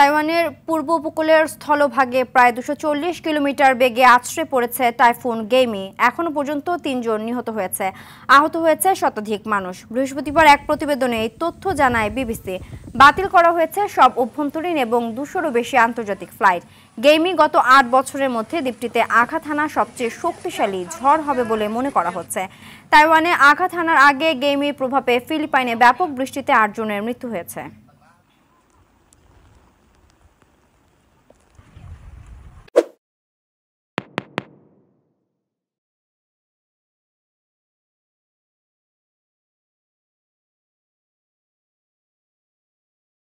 তাইওয়ানের পূর্ব উপকূলের স্থলভাগে প্রায় দুশো কিলোমিটার বেগে আছড়ে পড়েছে টাইফুন গেমি এখনও পর্যন্ত তিনজন নিহত হয়েছে আহত হয়েছে শতাধিক মানুষ বৃহস্পতিবার এক প্রতিবেদনে এই তথ্য জানায় বিবিসি বাতিল করা হয়েছে সব অভ্যন্তরীণ এবং দুশোরও বেশি আন্তর্জাতিক ফ্লাইট গেমি গত আট বছরের মধ্যে দ্বীপটিতে আঘাত হানা সবচেয়ে শক্তিশালী ঝড় হবে বলে মনে করা হচ্ছে তাইওয়ানে আঘাত হানার আগে গেমির প্রভাবে ফিলিপাইনে ব্যাপক বৃষ্টিতে আটজনের মৃত্যু হয়েছে